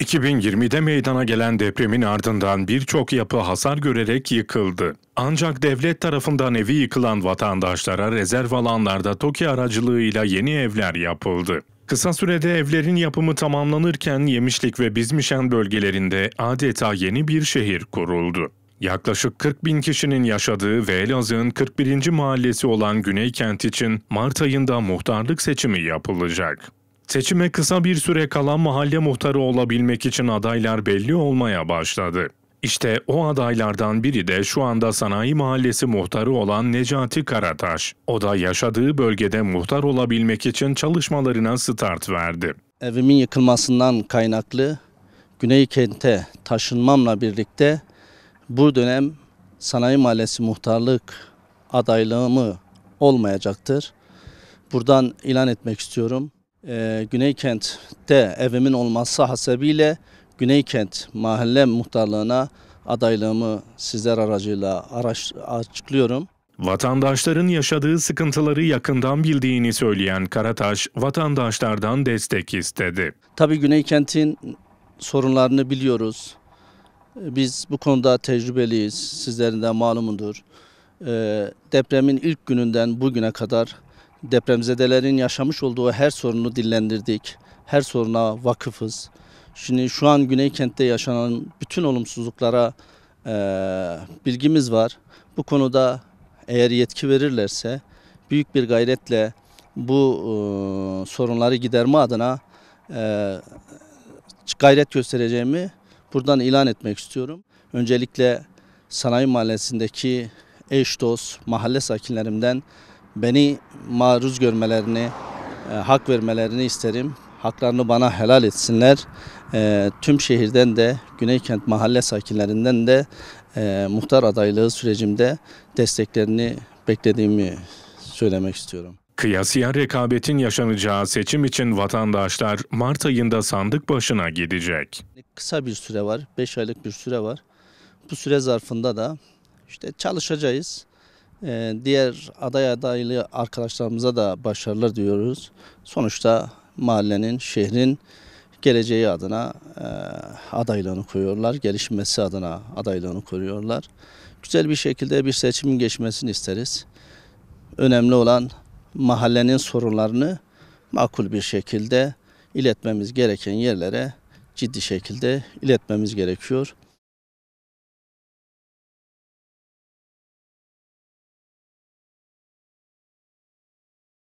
2020'de meydana gelen depremin ardından birçok yapı hasar görerek yıkıldı. Ancak devlet tarafından evi yıkılan vatandaşlara rezerv alanlarda TOKİ aracılığıyla yeni evler yapıldı. Kısa sürede evlerin yapımı tamamlanırken Yemişlik ve Bizmişen bölgelerinde adeta yeni bir şehir kuruldu. Yaklaşık 40 bin kişinin yaşadığı ve Elazığ'ın 41. mahallesi olan Güneykent için Mart ayında muhtarlık seçimi yapılacak. Seçime kısa bir süre kalan mahalle muhtarı olabilmek için adaylar belli olmaya başladı. İşte o adaylardan biri de şu anda Sanayi Mahallesi muhtarı olan Necati Karataş. O da yaşadığı bölgede muhtar olabilmek için çalışmalarına start verdi. Evimin yıkılmasından kaynaklı Güney kente taşınmamla birlikte bu dönem Sanayi Mahallesi muhtarlık adaylığımı olmayacaktır. Buradan ilan etmek istiyorum e, ee, Güneykent'te evimin olması hasebiyle Güneykent Mahalle Muhtarlığına adaylığımı sizler aracıyla araç, açıklıyorum. Vatandaşların yaşadığı sıkıntıları yakından bildiğini söyleyen Karataş, vatandaşlardan destek istedi. Tabii Güneykent'in sorunlarını biliyoruz. Ee, biz bu konuda tecrübeliyiz, sizlerin de malumundur. Ee, depremin ilk gününden bugüne kadar depremzedelerin yaşamış olduğu her sorunu dillendirdik. Her soruna vakıfız. Şimdi şu an Güneykent'te yaşanan bütün olumsuzluklara e, bilgimiz var. Bu konuda eğer yetki verirlerse büyük bir gayretle bu e, sorunları giderme adına e, gayret göstereceğimi buradan ilan etmek istiyorum. Öncelikle Sanayi Mahallesi'ndeki eş dost mahalle sakinlerimden beni maruz görmelerini, e, hak vermelerini isterim. Haklarını bana helal etsinler. E, tüm şehirden de Güneykent mahalle sakinlerinden de e, muhtar adaylığı sürecimde desteklerini beklediğimi söylemek istiyorum. Kıyasıya rekabetin yaşanacağı seçim için vatandaşlar Mart ayında sandık başına gidecek. Kısa bir süre var, 5 aylık bir süre var. Bu süre zarfında da işte çalışacağız. Ee, diğer aday adaylı arkadaşlarımıza da başarılar diyoruz. Sonuçta mahallenin, şehrin geleceği adına e, adaylığını koyuyorlar. Gelişmesi adına adaylığını koyuyorlar. Güzel bir şekilde bir seçimin geçmesini isteriz. Önemli olan mahallenin sorunlarını makul bir şekilde iletmemiz gereken yerlere ciddi şekilde iletmemiz gerekiyor.